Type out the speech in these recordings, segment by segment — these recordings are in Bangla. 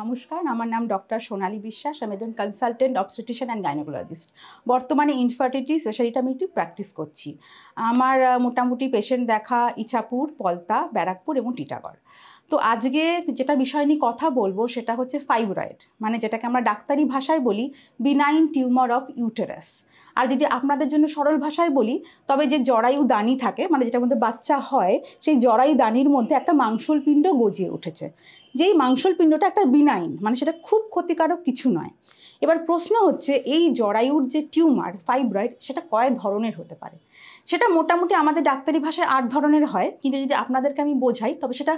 নমস্কার আমার নাম ডক্টর সোনালী বিশ্বাস আমি একজন কনসালটেন্ট অবস্টেটিশিয়ান অ্যান্ড গাইনোকোলজিস্ট বর্তমানে ইনফার্টিলিটি স্পেশালিটি আমি একটু প্র্যাকটিস করছি আমার মোটামুটি পেশেন্ট দেখা ইছাপুর পলতা ব্যারাকপুর এবং টিটাগড় তো আজকে যেটা বিষয় নিয়ে কথা বলবো সেটা হচ্ছে ফাইব্রয়েড মানে যেটাকে আমরা ডাক্তারি ভাষায় বলি বিনাইন টিউমার অফ ইউটেরাস আর যদি আপনাদের জন্য সরল ভাষায় বলি তবে যে জরায়ু দানি থাকে মানে যেটার মধ্যে বাচ্চা হয় সেই জরায়ু দানির মধ্যে একটা পিণ্ড গজিয়ে উঠেছে যেই মাংসল পিণ্ডটা একটা বিনাইন মানে সেটা খুব ক্ষতিকারক কিছু নয় এবার প্রশ্ন হচ্ছে এই জরায়ুর যে টিউমার ফাইব্রয়েড সেটা কয় ধরনের হতে পারে সেটা মোটামুটি আমাদের ডাক্তারি ভাষায় আট ধরনের হয় কিন্তু যদি আপনাদেরকে আমি বোঝাই তবে সেটা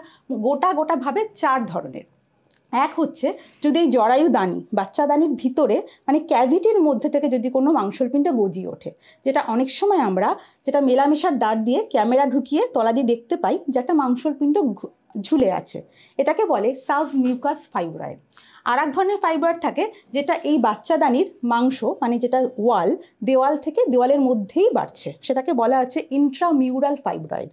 গোটা গোটাভাবে চার ধরনের এক হচ্ছে যদি এই জরায়ু দানি বাচ্চা দানির ভিতরে মানে ক্যাভিটির মধ্যে থেকে যদি কোনো মাংসলপিণ্ড গজিয়ে ওঠে যেটা অনেক সময় আমরা যেটা মেলামেশার দাঁড় দিয়ে ক্যামেরা ঢুকিয়ে তলা দিয়ে দেখতে পাই যে একটা মাংসলপিণ্ড ঝুলে আছে এটাকে বলে সাব মিউকাস ফাইব্রয়েড আর এক ধরনের ফাইবার থাকে যেটা এই বাচ্চাদানির মাংস মানে যেটা ওয়াল দেওয়াল থেকে দেওয়ালের মধ্যেই বাড়ছে সেটাকে বলা হচ্ছে ইন্ট্রামিউরাল ফাইব্রয়েড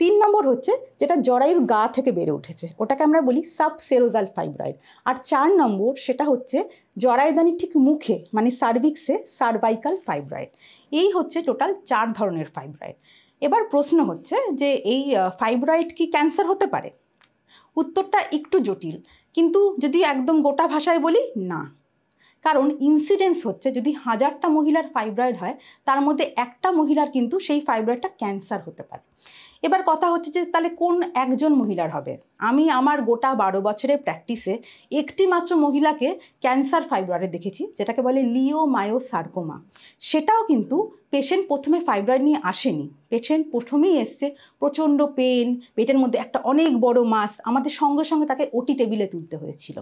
তিন নম্বর হচ্ছে যেটা জরায়ুর গা থেকে বেড়ে উঠেছে ওটাকে আমরা বলি সাবসেরোজাল ফাইব্রয়েড আর চার নম্বর সেটা হচ্ছে জরায়ুদানির ঠিক মুখে মানে সার্ভিক্সে সার্ভাইকাল ফাইব্রয়েড এই হচ্ছে টোটাল চার ধরনের ফাইব্রয়েড এবার প্রশ্ন হচ্ছে যে এই ফাইব্রয়েড কি ক্যান্সার হতে পারে উত্তরটা একটু জটিল কিন্তু যদি একদম গোটা ভাষায় বলি না কারণ ইনসিডেন্স হচ্ছে যদি হাজারটা মহিলার ফাইব্রয়েড হয় তার মধ্যে একটা মহিলার কিন্তু সেই ফাইব্রয়েডটা ক্যান্সার হতে পারে এবার কথা হচ্ছে যে তাহলে কোন একজন মহিলার হবে আমি আমার গোটা বারো বছরের প্র্যাকটিসে একটি মাত্র মহিলাকে ক্যান্সার ফাইব্রয়েডে দেখেছি যেটাকে বলে লিও মায়ো সার্কোমা সেটাও কিন্তু পেশেন্ট প্রথমে ফাইব্রয়েড নিয়ে আসেনি পেশেন্ট প্রথমেই এসছে প্রচণ্ড পেন পেটের মধ্যে একটা অনেক বড় মাস আমাদের সঙ্গে সঙ্গে তাকে ওটি টেবিলে তুলতে হয়েছিল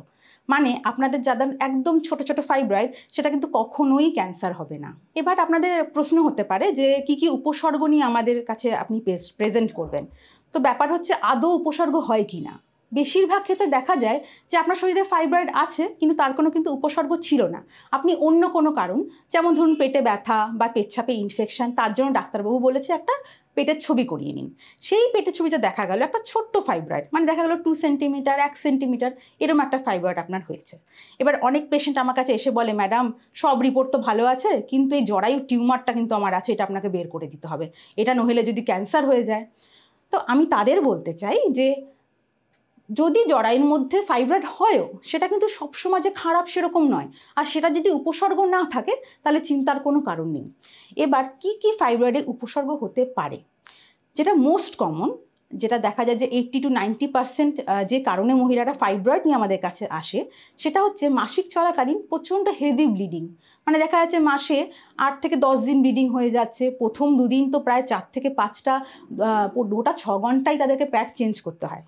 মানে আপনাদের যাদের একদম ছোট ছোট ফাইব্রয়েড সেটা কিন্তু কখনোই ক্যান্সার হবে না এবার আপনাদের প্রশ্ন হতে পারে যে কি কি উপসর্গ নিয়ে আমাদের কাছে আপনি প্রেজেন্ট করবেন তো ব্যাপার হচ্ছে আদৌ উপসর্গ হয় কি না বেশিরভাগ ক্ষেত্রে দেখা যায় যে আপনার শরীরে ফাইব্রয়েড আছে কিন্তু তার কোনো কিন্তু উপসর্গ ছিল না আপনি অন্য কোনো কারণ যেমন ধরুন পেটে ব্যথা বা পেচ্ছাপে ইনফেকশান তার জন্য ডাক্তারবাবু বলেছে একটা পেটের ছবি করিয়ে নিন সেই পেটের ছবিতে দেখা গেল একটা ছোট্ট ফাইব্রয়েড মানে দেখা গেল টু সেন্টিমিটার এক সেন্টিমিটার এরম একটা ফাইব্রয়েড আপনার হয়েছে এবার অনেক পেশেন্ট আমার কাছে এসে বলে ম্যাডাম সব রিপোর্ট তো ভালো আছে কিন্তু এই জরায়ু টিউমারটা কিন্তু আমার আছে এটা আপনাকে বের করে দিতে হবে এটা নহেলে যদি ক্যান্সার হয়ে যায় তো আমি তাদের বলতে চাই যে যদি জরায়ুর মধ্যে ফাইব্রয়েড হয়ও সেটা কিন্তু সবসময় যে খারাপ সেরকম নয় আর সেটা যদি উপসর্গ না থাকে তাহলে চিন্তার কোনো কারণ নেই এবার কি কি ফাইব্রয়েডের উপসর্গ হতে পারে যেটা মোস্ট কমন যেটা দেখা যায় যে এইট্টি টু নাইনটি পার্সেন্ট যে কারণে মহিলারা ফাইব্রয়েড নিয়ে আমাদের কাছে আসে সেটা হচ্ছে মাসিক চলাকালীন প্রচণ্ড হেভি ব্লিডিং মানে দেখা যাচ্ছে মাসে আট থেকে দশ দিন ব্লিডিং হয়ে যাচ্ছে প্রথম দুদিন তো প্রায় চার থেকে পাঁচটা গোটা ছ ঘন্টাই তাদেরকে প্যাড চেঞ্জ করতে হয়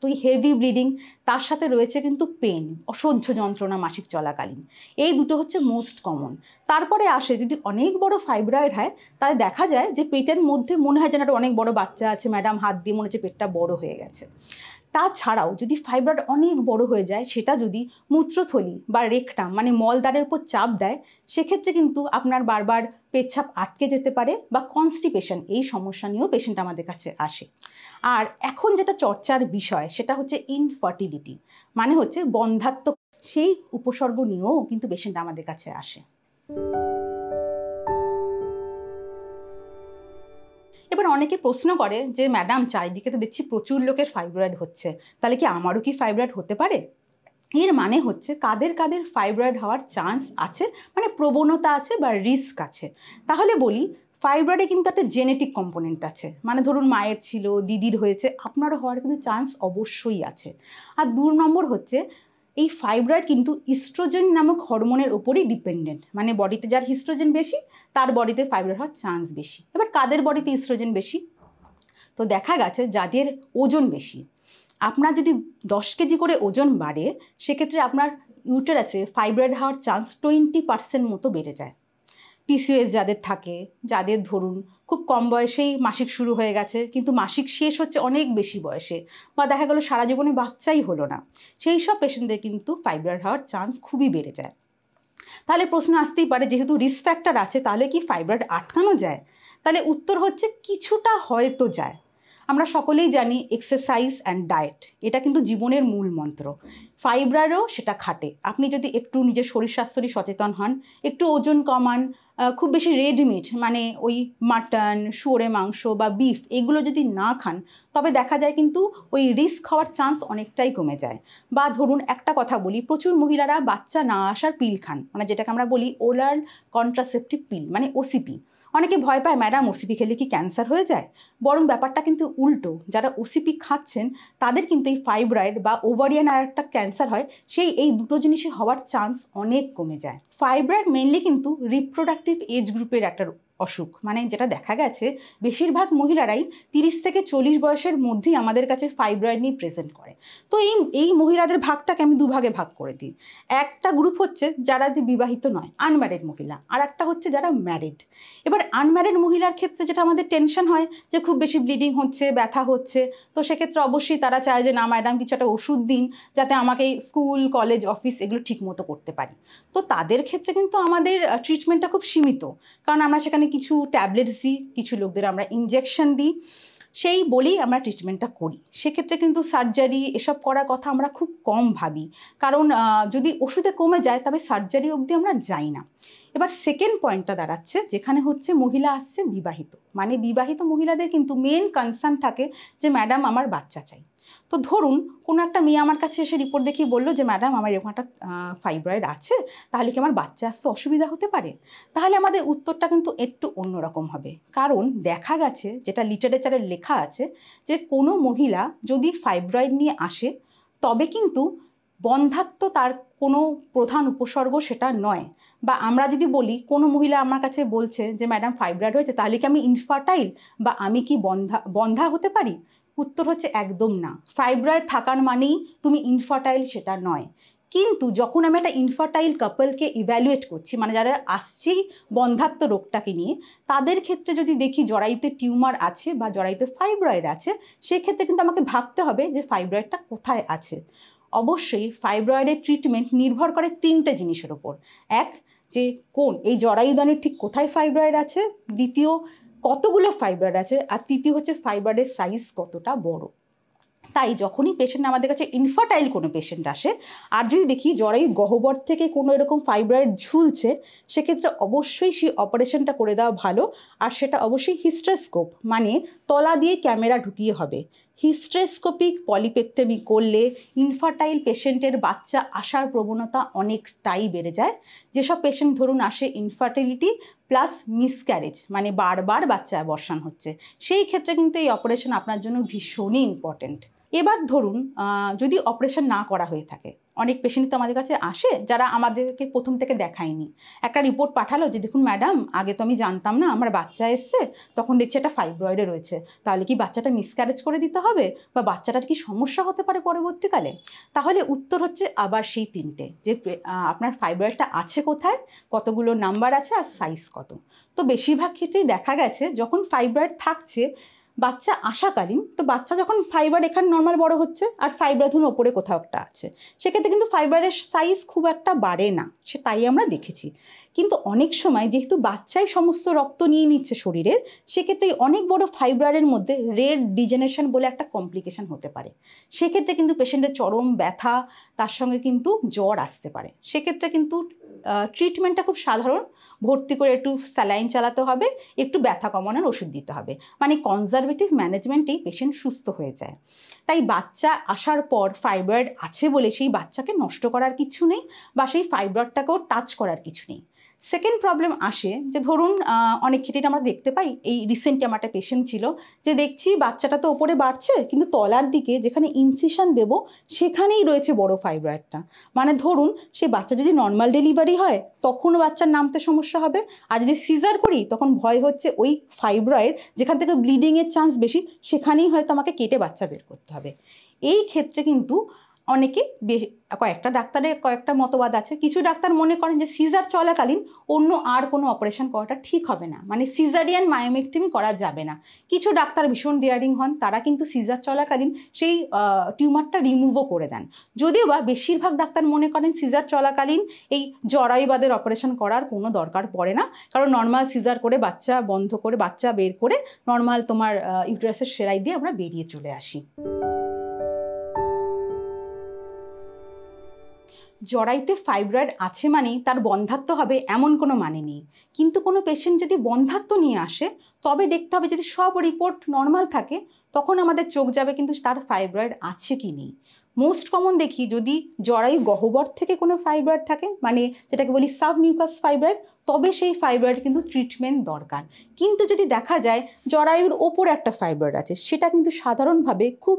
এতই হেভি ব্লিডিং তার সাথে রয়েছে কিন্তু পেন অসহ্য যন্ত্রণা মাসিক চলাকালীন এই দুটো হচ্ছে মোস্ট কমন তারপরে আসে যদি অনেক বড় ফাইব্রয়েড হয় তাহলে দেখা যায় যে পেটের মধ্যে মনে হয় যেন একটা অনেক বড় বাচ্চা আছে ম্যাডাম হাত দিয়ে মনে হচ্ছে পেটটা বড় হয়ে গেছে তাছাড়াও যদি ফাইব্রয়েড অনেক বড় হয়ে যায় সেটা যদি মূত্রথলি বা রেখটা মানে মলদ্বারের উপর চাপ দেয় সেক্ষেত্রে কিন্তু আপনার বারবার পেচ্ছাপ আটকে যেতে পারে বা কনস্টিপেশন এই সমস্যা নিয়েও পেশেন্ট আমাদের কাছে আসে আর এখন যেটা চর্চার বিষয় সেটা হচ্ছে ইনফার্টিলিটি মানে হচ্ছে বন্ধাত্মক সেই উপসর্গ নিয়েও কিন্তু পেশেন্ট আমাদের কাছে আসে অনেকে প্রশ্ন করে যে ম্যাডাম চারিদিকে তো দেখছি প্রচুর লোকের ফাইব্রয়েড হচ্ছে তাহলে কি আমারও কি ফাইব্রয়েড হতে পারে এর মানে হচ্ছে কাদের কাদের ফাইব্রয়েড হওয়ার চান্স আছে মানে প্রবণতা আছে বা রিস্ক আছে তাহলে বলি ফাইব্রয়েডে কিন্তু একটা জেনেটিক কম্পোনেন্ট আছে মানে ধরুন মায়ের ছিল দিদির হয়েছে আপনারও হওয়ার কিন্তু চান্স অবশ্যই আছে আর দু নম্বর হচ্ছে এই ফাইব্রয়েড কিন্তু ইস্ট্রোজেন নামক হরমোনের ওপরই ডিপেন্ডেন্ট মানে বডিতে যার হিস্ট্রোজেন বেশি তার বডিতে ফাইব্রয়েড হওয়ার চান্স বেশি এবার কাদের বডিতে ইস্ট্রোজেন বেশি তো দেখা গেছে যাদের ওজন বেশি আপনার যদি দশ কেজি করে ওজন বাড়ে সেক্ষেত্রে আপনার ইউটেরাসে ফাইব্রয়েড হওয়ার চান্স টোয়েন্টি পার্সেন্ট মতো বেড়ে যায় পিসিওএস যাদের থাকে যাদের ধরুন খুব কম বয়সেই মাসিক শুরু হয়ে গেছে কিন্তু মাসিক শেষ হচ্ছে অনেক বেশি বয়সে বা দেখা গেলো সারা জীবনে বাচ্চাই হলো না সেই সব পেশেন্টদের কিন্তু ফাইব্রয়েড হওয়ার চান্স খুবই বেড়ে যায় তাহলে প্রশ্ন আসতেই পারে যেহেতু রিস্ক ফ্যাক্টর আছে তাহলে কি ফাইব্রয়েড আটকানো যায় তাহলে উত্তর হচ্ছে কিছুটা হয়তো যায় আমরা সকলেই জানি এক্সারসাইজ অ্যান্ড ডায়েট এটা কিন্তু জীবনের মূল মন্ত্র ফাইব্রারও সেটা খাটে আপনি যদি একটু নিজের শরীর স্বাস্থ্যেরই সচেতন হন একটু ওজন কমান খুব বেশি রেডিমেড মানে ওই মাটন শুয়োরে মাংস বা বিফ এগুলো যদি না খান তবে দেখা যায় কিন্তু ওই রিস্ক হওয়ার চান্স অনেকটাই কমে যায় বা ধরুন একটা কথা বলি প্রচুর মহিলারা বাচ্চা না আসার পিল খান মানে যেটাকে আমরা বলি ওলার কন্ট্রাসেপটিভ পিল মানে ওসিপি অনেকে ভয় পায় ম্যাডাম ওসিপি খেলে কি ক্যান্সার হয়ে যায় বরং ব্যাপারটা কিন্তু উল্টো যারা ওসিপি খাচ্ছেন তাদের কিন্তু এই ফাইব্রয়েড বা ওভারিয়ান আর একটা ক্যান্সার হয় সেই এই দুটো জিনিসে হওয়ার চান্স অনেক কমে যায় ফাইব্রয়েড মেনলি কিন্তু রিপ্রোডাক্টিভ এজ গ্রুপের একটা অসুখ মানে যেটা দেখা গেছে বেশিরভাগ মহিলারাই তিরিশ থেকে চল্লিশ বয়সের মধ্যেই আমাদের কাছে ফাইব্রয়েড নিয়ে প্রেজেন্ট করে তো এই এই মহিলাদের ভাগটাকে আমি দুভাগে ভাগ করে দিই একটা গ্রুপ হচ্ছে যারা বিবাহিত নয় আনম্যারিড মহিলা আর একটা হচ্ছে যারা ম্যারিড এবার আনম্যারিড মহিলার ক্ষেত্রে যেটা আমাদের টেনশন হয় যে খুব বেশি ব্লিডিং হচ্ছে ব্যথা হচ্ছে তো সেক্ষেত্রে অবশ্যই তারা চায় যে না ম্যাডাম কিছু একটা ওষুধ দিন যাতে আমাকে স্কুল কলেজ অফিস এগুলো ঠিক মতো করতে পারি তো তাদের ক্ষেত্রে কিন্তু আমাদের ট্রিটমেন্টটা খুব সীমিত কারণ আমরা সেখানে কিছু ট্যাবলেটস দিই কিছু লোকদের আমরা ইঞ্জেকশন দিই সেই বলেই আমরা ট্রিটমেন্টটা করি সেক্ষেত্রে কিন্তু সার্জারি এসব করার কথা আমরা খুব কম ভাবি কারণ যদি ওষুধে কমে যায় তবে সার্জারি অবধি আমরা যাই না এবার সেকেন্ড পয়েন্টটা দাঁড়াচ্ছে যেখানে হচ্ছে মহিলা আসছে বিবাহিত মানে বিবাহিত মহিলাদের কিন্তু মেন কনসার্ন থাকে যে ম্যাডাম আমার বাচ্চা চাই তো ধরুন কোনো একটা মেয়ে আমার কাছে এসে রিপোর্ট দেখিয়ে বললো যে ম্যাডাম আমার এরকম একটা ফাইব্রয়েড আছে তাহলে কি আমার বাচ্চা আসতে অসুবিধা হতে পারে তাহলে আমাদের উত্তরটা কিন্তু একটু অন্যরকম হবে কারণ দেখা গেছে যেটা লিটারেচারে লেখা আছে যে কোনো মহিলা যদি ফাইব্রয়েড নিয়ে আসে তবে কিন্তু বন্ধাত্ম তার কোনো প্রধান উপসর্গ সেটা নয় বা আমরা যদি বলি কোনো মহিলা আমার কাছে বলছে যে ম্যাডাম ফাইব্রয়েড হয়েছে তাহলে কি আমি ইনফার্টাইল বা আমি কি বন্ধা বন্ধা হতে পারি উত্তর হচ্ছে একদম না ফাইব্রয়েড থাকার মানেই তুমি ইনফার্টাইল সেটা নয় কিন্তু যখন আমি একটা ইনফার্টাইল কাপলকে ইভ্যালুয়েট করছি মানে যারা আসছি বন্ধাত্ম রোগটাকে নিয়ে তাদের ক্ষেত্রে যদি দেখি জড়াইতে টিউমার আছে বা জড়াইতে ফাইব্রয়েড আছে সেক্ষেত্রে কিন্তু আমাকে ভাবতে হবে যে ফাইব্রয়েডটা কোথায় আছে অবশ্যই ফাইব্রয়েডের ট্রিটমেন্ট নির্ভর করে তিনটে জিনিসের ওপর এক যে কোন এই জরায়ুদানের ঠিক কোথায় ফাইব্রয়েড আছে দ্বিতীয় কতগুলো ফাইবার আছে আর তৃতীয় হচ্ছে ফাইবারের সাইজ কতটা বড় তাই যখনই পেশেন্ট আমাদের কাছে ইনফার্টাইল কোনো পেশেন্ট আসে আর যদি দেখি জরায়ু গহ্বর থেকে কোনো এরকম ফাইব্রয়েড ঝুলছে সেক্ষেত্রে অবশ্যই সেই অপারেশনটা করে দেওয়া ভালো আর সেটা অবশ্যই হিস্ট্রেস্কোপ মানে তলা দিয়ে ক্যামেরা ঢুকিয়ে হবে হিস্ট্রেস্কোপিক পলিপেক্টমি করলে ইনফার্টাইল পেশেন্টের বাচ্চা আসার প্রবণতা অনেকটাই বেড়ে যায় যেসব পেশেন্ট ধরুন আসে ইনফার্টিলিটি প্লাস মিসক্যারেজ মানে বারবার বাচ্চা অ্যাবর্শন হচ্ছে সেই ক্ষেত্রে কিন্তু এই অপারেশন আপনার জন্য ভীষণই ইম্পর্ট্যান্ট এবার ধরুন যদি অপারেশন না করা হয়ে থাকে অনেক পেশেন্ট তো আমাদের কাছে আসে যারা আমাদেরকে প্রথম থেকে দেখায়নি একটা রিপোর্ট পাঠালো যে দেখুন ম্যাডাম আগে তো আমি জানতাম না আমার বাচ্চা এসছে তখন দেখছি একটা ফাইব্রয়েডে রয়েছে তাহলে কি বাচ্চাটা মিসক্যারেজ করে দিতে হবে বা বাচ্চাটার কি সমস্যা হতে পারে পরবর্তীকালে তাহলে উত্তর হচ্ছে আবার সেই তিনটে যে আপনার ফাইব্রয়েডটা আছে কোথায় কতগুলো নাম্বার আছে আর সাইজ কত তো বেশিরভাগ ক্ষেত্রেই দেখা গেছে যখন ফাইব্রয়েড থাকছে বাচ্চা আসাকালীন তো বাচ্চা যখন ফাইবার এখানে নর্মাল বড় হচ্ছে আর ফাইবার ধরুন ওপরে কোথাও একটা আছে সেক্ষেত্রে কিন্তু ফাইবারের সাইজ খুব একটা বাড়ে না সে তাই আমরা দেখেছি কিন্তু অনেক সময় যেহেতু বাচ্চাই সমস্ত রক্ত নিয়ে নিচ্ছে শরীরের সেক্ষেত্রে অনেক বড় ফাইব্রারের মধ্যে রেড ডিজেনেশন বলে একটা কমপ্লিকেশন হতে পারে সেক্ষেত্রে কিন্তু পেশেন্টের চরম ব্যথা তার সঙ্গে কিন্তু জ্বর আসতে পারে সেক্ষেত্রে কিন্তু ট্রিটমেন্টটা খুব সাধারণ ভর্তি করে একটু স্যালাইন চালাতে হবে একটু ব্যথা কমানোর ওষুধ দিতে হবে মানে কনজারভেটিভ ম্যানেজমেন্টেই পেশেন্ট সুস্থ হয়ে যায় তাই বাচ্চা আসার পর ফাইব্রয়েড আছে বলে সেই বাচ্চাকে নষ্ট করার কিছু নেই বা সেই ফাইব্রয়েডটাকেও টাচ করার কিছু নেই সেকেন্ড প্রবলেম আসে যে ধরুন অনেক ক্ষেত্রে আমরা দেখতে পাই এই রিসেন্টলি আমার একটা পেশেন্ট ছিল যে দেখছি বাচ্চাটা তো ওপরে বাড়ছে কিন্তু তলার দিকে যেখানে ইনসিশন দেব সেখানেই রয়েছে বড় ফাইব্রয়েডটা মানে ধরুন সে বাচ্চা যদি নর্মাল ডেলিভারি হয় তখন বাচ্চার নামতে সমস্যা হবে আর যদি সিজার করি তখন ভয় হচ্ছে ওই ফাইব্রয়েড যেখান থেকে ব্লিডিংয়ের চান্স বেশি সেখানেই হয়তো আমাকে কেটে বাচ্চা বের করতে হবে এই ক্ষেত্রে কিন্তু অনেকে কয়েকটা ডাক্তারের কয়েকটা মতবাদ আছে কিছু ডাক্তার মনে করেন যে সিজার চলাকালীন অন্য আর কোনো অপারেশন করাটা ঠিক হবে না মানে সিজারিয়ান মায়োমেকটিমি করা যাবে না কিছু ডাক্তার ভীষণ ডিয়ারিং হন তারা কিন্তু সিজার চলাকালীন সেই টিউমারটা রিমুভও করে দেন যদিও বা বেশিরভাগ ডাক্তার মনে করেন সিজার চলাকালীন এই জড়াইবাদের অপারেশন করার কোনো দরকার পড়ে না কারণ নর্মাল সিজার করে বাচ্চা বন্ধ করে বাচ্চা বের করে নর্মাল তোমার ইউটারাসের সেলাই দিয়ে আমরা বেরিয়ে চলে আসি জড়াইতে ফাইব্রয়েড আছে মানেই তার বন্ধাত্ম হবে এমন কোনো মানে নেই কিন্তু কোনো পেশেন্ট যদি বন্ধাত্ম নিয়ে আসে তবে দেখতে হবে যদি সব রিপোর্ট নর্মাল থাকে তখন আমাদের চোখ যাবে কিন্তু তার ফাইব্রয়েড আছে কি নেই মোস্ট কমন দেখি যদি জরায়ু গহ্বর থেকে কোনো ফাইব্রয়েড থাকে মানে যেটাকে বলি সাবমিউকাস ফাইব্রয়েড তবে সেই ফাইব্রয়েড কিন্তু ট্রিটমেন্ট দরকার কিন্তু যদি দেখা যায় জরায়ুর ওপর একটা ফাইব্রয়েড আছে সেটা কিন্তু সাধারণভাবে খুব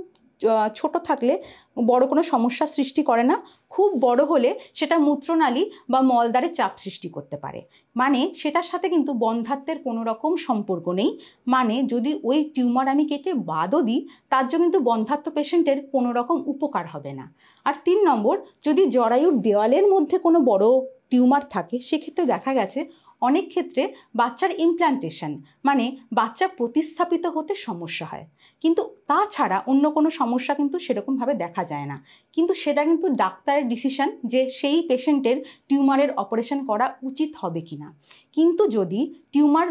ছোট থাকলে বড় কোনো সমস্যা সৃষ্টি করে না খুব বড় হলে সেটা মূত্রনালী বা মলদ্বারে চাপ সৃষ্টি করতে পারে মানে সেটার সাথে কিন্তু বন্ধাত্বের কোনো রকম সম্পর্ক নেই মানে যদি ওই টিউমার আমি কেটে বাদও দিই তার জন্য কিন্তু বন্ধাত্ম পেশেন্টের কোনো রকম উপকার হবে না আর তিন নম্বর যদি জরায়ুর দেওয়ালের মধ্যে কোনো বড় টিউমার থাকে সেক্ষেত্রে দেখা গেছে অনেক ক্ষেত্রে বাচ্চার ইমপ্ল্যান্টেশন মানে বাচ্চা প্রতিস্থাপিত হতে সমস্যা হয় কিন্তু তাছাড়া অন্য কোনো সমস্যা কিন্তু সেরকমভাবে দেখা যায় না কিন্তু সেটা কিন্তু ডাক্তারের ডিসিশন যে সেই পেশেন্টের টিউমারের অপারেশন করা উচিত হবে কি না কিন্তু যদি টিউমার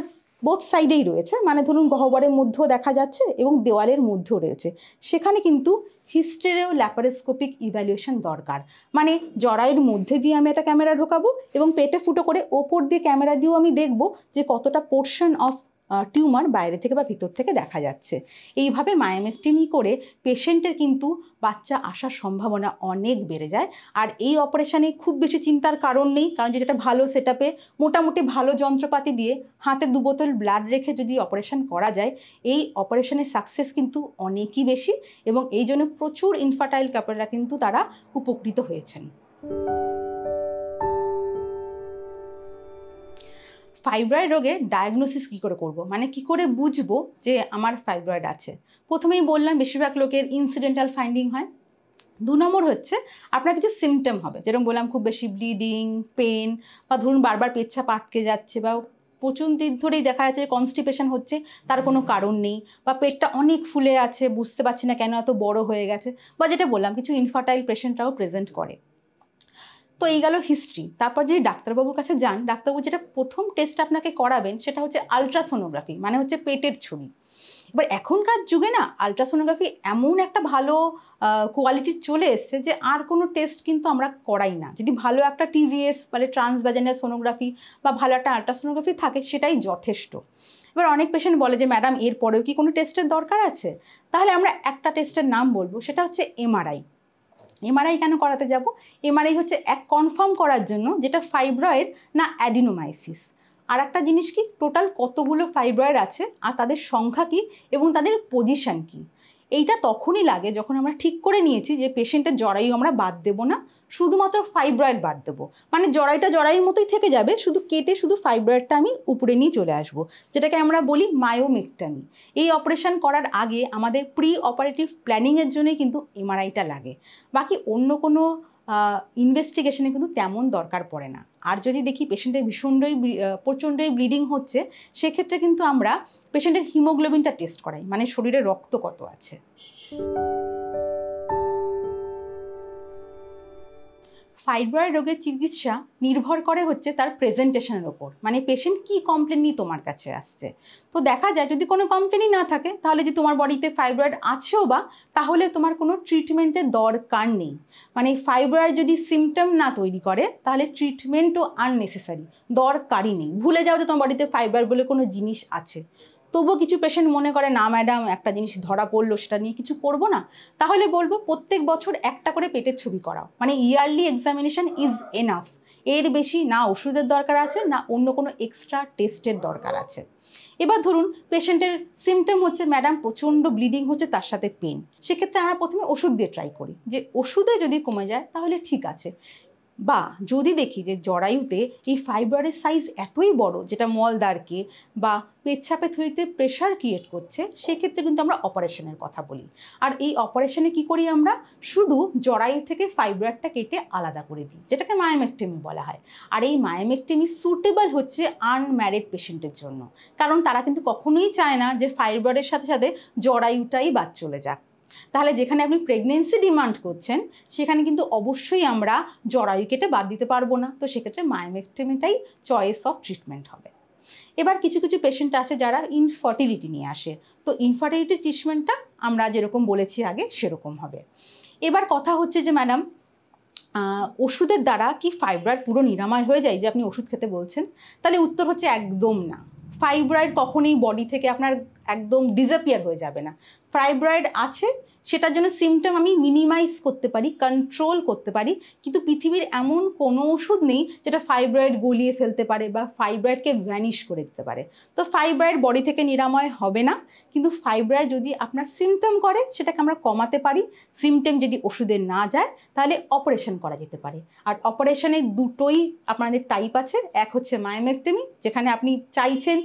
বোথ সাইডেই রয়েছে মানে ধরুন গহ্বরের মধ্যেও দেখা যাচ্ছে এবং দেওয়ালের মধ্যেও রয়েছে সেখানে কিন্তু হিস্টেরেও ল্যাপারোস্কোপিক ইভ্যালুয়েশন দরকার মানে জড়াইয়ের মধ্যে দিয়ে আমি একটা ক্যামেরা ঢোকাবো এবং পেটে ফুটো করে ওপর দিয়ে ক্যামেরা দিয়েও আমি দেখব যে কতটা পোর্শন অফ টিউমার বাইরে থেকে বা ভিতর থেকে দেখা যাচ্ছে এইভাবে মায়োমেক্টেমি করে পেশেন্টের কিন্তু বাচ্চা আসার সম্ভাবনা অনেক বেড়ে যায় আর এই অপারেশানে খুব বেশি চিন্তার কারণ নেই কারণ যেটা ভালো সেট মোটামুটি ভালো যন্ত্রপাতি দিয়ে হাতে দু বোতল ব্লাড রেখে যদি অপারেশন করা যায় এই অপারেশনের সাকসেস কিন্তু অনেকই বেশি এবং এই জন্য প্রচুর ইনফার্টাইল কাপড়রা কিন্তু তারা উপকৃত হয়েছেন ফাইব্রয়েড রোগের ডায়াগনোসিস কী করে করব মানে কি করে বুঝবো যে আমার ফাইব্রয়েড আছে প্রথমেই বললাম বেশিরভাগ লোকের ইনসিডেন্টাল ফাইন্ডিং হয় দু নম্বর হচ্ছে আপনার কিছু সিমটম হবে যেরকম বললাম খুব বেশি ব্লিডিং পেন বা ধরুন বারবার পেচ্ছাপ আটকে যাচ্ছে বা প্রচুর দিন ধরেই দেখা যাচ্ছে কনস্টিপেশন হচ্ছে তার কোনো কারণ নেই বা পেটটা অনেক ফুলে আছে বুঝতে পারছি না কেন এত বড় হয়ে গেছে বা যেটা বললাম কিছু ইনফার্টাইল পেশেন্টরাও প্রেজেন্ট করে তো এই গেল হিস্ট্রি তারপর যদি ডাক্তারবাবুর কাছে যান ডাক্তারবাবু যেটা প্রথম টেস্ট আপনাকে করাবেন সেটা হচ্ছে আলট্রাসোনোগ্রাফি মানে হচ্ছে পেটের ছবি এবার এখনকার যুগে না আলট্রাসোনোগ্রাফি এমন একটা ভালো কোয়ালিটির চলে এসছে যে আর কোনো টেস্ট কিন্তু আমরা করাই না যদি ভালো একটা টিভিএস মানে ট্রান্সভ্যাজেনাল সোনোগ্রাফি বা ভালো একটা আলট্রাসোনোগ্রাফি থাকে সেটাই যথেষ্ট এবার অনেক পেশেন্ট বলে যে ম্যাডাম এরপরেও কি কোনো টেস্টের দরকার আছে তাহলে আমরা একটা টেস্টের নাম বলবো সেটা হচ্ছে এমআরআই এমআরআই কেন করাতে যাব এমআরআই হচ্ছে এক কনফার্ম করার জন্য যেটা ফাইব্রয়েড না অ্যাডিনোমাইসিস আর একটা জিনিস কি টোটাল কতগুলো ফাইব্রয়েড আছে আর তাদের সংখ্যা কি এবং তাদের পজিশান কী এইটা তখনই লাগে যখন আমরা ঠিক করে নিয়েছি যে পেশেন্টের জরায়ু আমরা বাদ দেবো না শুধুমাত্র ফাইব্রয়েড বাদ দেবো মানে জরাইটা জরাইয়ের মতোই থেকে যাবে শুধু কেটে শুধু ফাইব্রয়েডটা আমি উপরে নিয়ে চলে আসব যেটাকে আমরা বলি মায়োমেকটামি এই অপারেশন করার আগে আমাদের প্রি অপারেটিভ প্ল্যানিংয়ের জন্যই কিন্তু এমআরআইটা লাগে বাকি অন্য কোনো ইনভেস্টিগেশনে কিন্তু তেমন দরকার পড়ে না আর যদি দেখি পেশেন্টের ভীষণই প্রচণ্ডই ব্লিডিং হচ্ছে সেক্ষেত্রে কিন্তু আমরা পেশেন্টের হিমোগ্লোবিনটা টেস্ট করাই মানে শরীরে রক্ত কত আছে ফাইব্রয়েড রোগের চিকিৎসা নির্ভর করে হচ্ছে তার প্রেজেন্টেশনের ওপর মানে পেশেন্ট কি কমপ্লেন নিয়ে তোমার কাছে আসছে তো দেখা যায় যদি কোনো কমপ্লেনই না থাকে তাহলে যে তোমার বডিতে ফাইব্রয়েড আছেও বা তাহলে তোমার কোনো ট্রিটমেন্টের দরকার নেই মানে ফাইব্রয়েড যদি সিমটম না তৈরি করে তাহলে ট্রিটমেন্টও আননেসেসারি দরকারই নেই ভুলে যাও যে তোমার বডিতে ফাইব্রয়েড বলে কোনো জিনিস আছে তবুও কিছু পেশেন্ট মনে করে না ম্যাডাম একটা জিনিস ধরা পড়লো সেটা নিয়ে কিছু করব না তাহলে বলবো প্রত্যেক বছর একটা করে পেটের ছবি করাও মানে ইয়ারলি এক্সামিনেশন ইজ এনাফ এর বেশি না ওষুধের দরকার আছে না অন্য কোনো এক্সট্রা টেস্টের দরকার আছে এবার ধরুন পেশেন্টের সিমটম হচ্ছে ম্যাডাম প্রচণ্ড ব্লিডিং হচ্ছে তার সাথে পেন সেক্ষেত্রে আমরা প্রথমে ওষুধ দিয়ে ট্রাই করি যে ওষুধে যদি কমে যায় তাহলে ঠিক আছে বা যদি দেখি যে জরায়ুতে এই ফাইবারের সাইজ এতই বড় যেটা মলদারকে বা পেচ্ছাপে থইতে প্রেশার ক্রিয়েট করছে সেক্ষেত্রে কিন্তু আমরা অপারেশনের কথা বলি আর এই অপারেশনে কি করি আমরা শুধু জরায়ু থেকে ফাইব্রারটা কেটে আলাদা করে দিই যেটাকে মায়ামেকটেমি বলা হয় আর এই মায়ামেকটেমি সুটেবল হচ্ছে আনম্যারিড পেশেন্টের জন্য কারণ তারা কিন্তু কখনোই চায় না যে ফাইবারের সাথে সাথে জরায়ুটাই বাদ চলে যাক তাহলে যেখানে আপনি প্রেগনেন্সি ডিমান্ড করছেন সেখানে কিন্তু অবশ্যই আমরা জরায়ু কেটে বাদ দিতে পারবো না তো সেক্ষেত্রে মায়োমেক্টেমিটাই চয়েস অফ ট্রিটমেন্ট হবে এবার কিছু কিছু পেশেন্ট আছে যারা ইনফার্টিলিটি নিয়ে আসে তো ইনফার্টিলিটি ট্রিটমেন্টটা আমরা যেরকম বলেছি আগে সেরকম হবে এবার কথা হচ্ছে যে ম্যাডাম ওষুধের দ্বারা কি ফাইব্রয়েড পুরো নিরাময় হয়ে যায় যে আপনি ওষুধ খেতে বলছেন তাহলে উত্তর হচ্ছে একদম না ফাইব্রয়েড কখনই বডি থেকে আপনার একদম ডিজাপিয়ার হয়ে যাবে না ফাইব্রয়েড আছে সেটার জন্য সিমটম আমি মিনিমাইজ করতে পারি কন্ট্রোল করতে পারি কিন্তু পৃথিবীর এমন কোনো ওষুধ নেই যেটা ফাইব্রয়েড গলিয়ে ফেলতে পারে বা ফাইব্রয়েডকে ভ্যানিশ করে দিতে পারে তো ফাইব্রয়েড বডি থেকে নিরাময় হবে না কিন্তু ফাইব্রয়েড যদি আপনার সিমটম করে সেটাকে আমরা কমাতে পারি সিমটম যদি ওষুধে না যায় তাহলে অপারেশন করা যেতে পারে আর অপারেশনের দুটোই আপনাদের টাইপ আছে এক হচ্ছে মায়োমেক্টমি যেখানে আপনি চাইছেন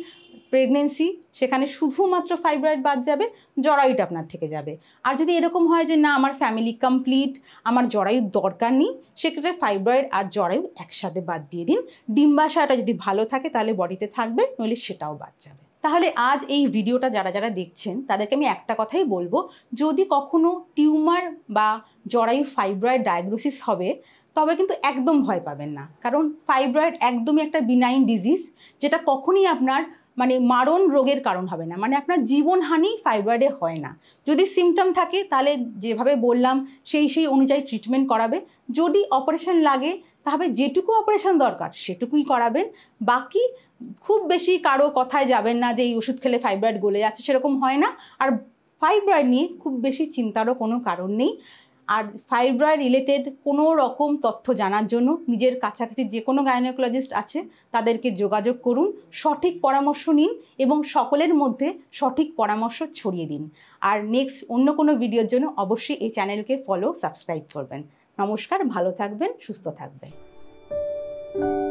প্রেগনেন্সি সেখানে শুধুমাত্র ফাইব্রয়েড বাদ যাবে জরায়ুটা আপনার থেকে যাবে আর যদি এরকম হয় যে না আমার ফ্যামিলি কমপ্লিট আমার জরায়ুর দরকার নেই সেক্ষেত্রে ফাইব্রয়েড আর জরায়ু একসাথে বাদ দিয়ে দিন ডিম্বাশয়টা যদি ভালো থাকে তাহলে বডিতে থাকবে নইলে সেটাও বাদ যাবে তাহলে আজ এই ভিডিওটা যারা যারা দেখছেন তাদেরকে আমি একটা কথাই বলবো যদি কখনো টিউমার বা জরায়ু ফাইব্রয়েড ডায়াগনোসিস হবে তবে কিন্তু একদম ভয় পাবেন না কারণ ফাইব্রয়েড একদমই একটা বিনাইন ডিজিজ যেটা কখনই আপনার মানে মারণ রোগের কারণ হবে না মানে আপনার জীবনহানি ফাইব্রয়েডে হয় না যদি সিমটম থাকে তাহলে যেভাবে বললাম সেই সেই অনুযায়ী ট্রিটমেন্ট করাবে যদি অপারেশন লাগে তাহলে যেটুকু অপারেশন দরকার সেটুকুই করাবেন বাকি খুব বেশি কারো কথায় যাবেন না যে এই ওষুধ খেলে ফাইব্রয়েড গলে যাচ্ছে সেরকম হয় না আর ফাইব্রয়েড নিয়ে খুব বেশি চিন্তারও কোনো কারণ নেই আর ফাইব্রয়েড রিলেটেড কোনো রকম তথ্য জানার জন্য নিজের কাছাকাছি যে কোনো গাইনোকোলজিস্ট আছে তাদেরকে যোগাযোগ করুন সঠিক পরামর্শ নিন এবং সকলের মধ্যে সঠিক পরামর্শ ছড়িয়ে দিন আর নেক্সট অন্য কোনো ভিডিওর জন্য অবশ্যই এই চ্যানেলকে ফলো সাবস্ক্রাইব করবেন নমস্কার ভালো থাকবেন সুস্থ থাকবেন